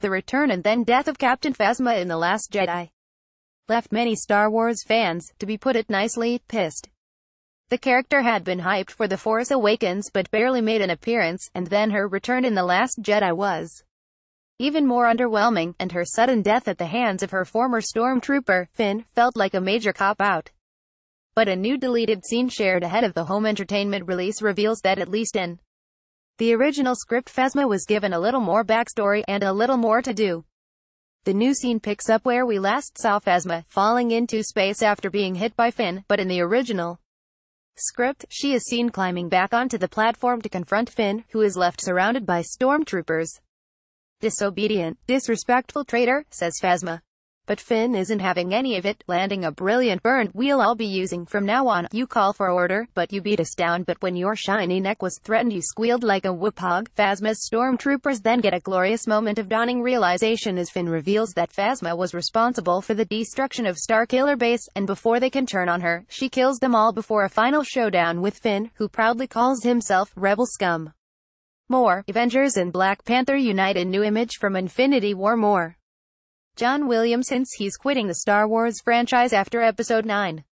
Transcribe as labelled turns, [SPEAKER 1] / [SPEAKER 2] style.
[SPEAKER 1] The return and then death of Captain Phasma in The Last Jedi left many Star Wars fans, to be put it nicely, pissed. The character had been hyped for The Force Awakens but barely made an appearance, and then her return in The Last Jedi was even more underwhelming, and her sudden death at the hands of her former stormtrooper, Finn, felt like a major cop-out. But a new deleted scene shared ahead of the home entertainment release reveals that at least in the original script Phasma was given a little more backstory, and a little more to do. The new scene picks up where we last saw Phasma, falling into space after being hit by Finn, but in the original script, she is seen climbing back onto the platform to confront Finn, who is left surrounded by stormtroopers. Disobedient, disrespectful traitor, says Phasma. But Finn isn't having any of it, landing a brilliant burn we'll all be using from now on. You call for order, but you beat us down. But when your shiny neck was threatened you squealed like a whoop-hog. Phasma's stormtroopers then get a glorious moment of dawning realization as Finn reveals that Phasma was responsible for the destruction of Starkiller Base, and before they can turn on her, she kills them all before a final showdown with Finn, who proudly calls himself Rebel Scum. More, Avengers and Black Panther unite in new image from Infinity War More. John Williams since he's quitting the Star Wars franchise after Episode 9.